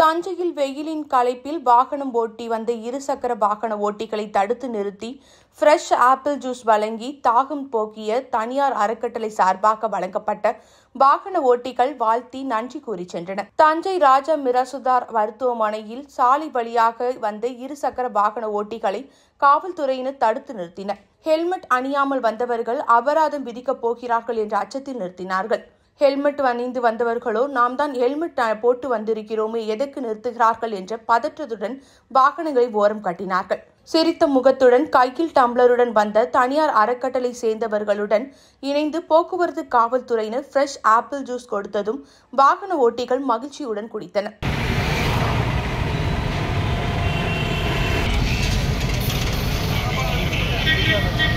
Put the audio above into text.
தஞ்சையில் வெயிலின் களைப்பில் வாகனம் ஓட்டி வந்த இருசக்கர வாகன ஓட்டிகளை தடுத்து நிறுத்தி ஃப்ரெஷ் ஆப்பிள் ஜூஸ் வழங்கி தாகம் போக்கிய தனியார் அறக்கட்டளை சார்பாக வழங்கப்பட்ட வாகன ஓட்டிகள் வாழ்த்தி நன்றி கூறி சென்றனர் தஞ்சை ராஜா மிராசுதார் மருத்துவமனையில் சாலை வழியாக வந்த இருசக்கர வாகன ஓட்டிகளை காவல்துறையினர் தடுத்து நிறுத்தினர் ஹெல்மெட் அணியாமல் வந்தவர்கள் அபராதம் விதிக்கப் போகிறார்கள் என்ற அச்சத்தில் நிறுத்தினார்கள் ஹெல்மெட் அணிந்து வந்தவர்களோ நாம் தான் ஹெல்மெட் போட்டு வந்திருக்கிறோமே எதற்கு நிறுத்துகிறார்கள் என்ற பதற்றத்துடன் வாகனங்களை ஓரம் கட்டினார்கள் சிரித்த முகத்துடன் கைகில் டம்ளருடன் வந்த தனியார் அறக்கட்டளை சேர்ந்தவர்களுடன் இணைந்து போக்குவரத்து காவல்துறையினர் ஃப்ரெஷ் ஆப்பிள் ஜூஸ் கொடுத்ததும் வாகன ஓட்டிகள் மகிழ்ச்சியுடன் குடித்தனர்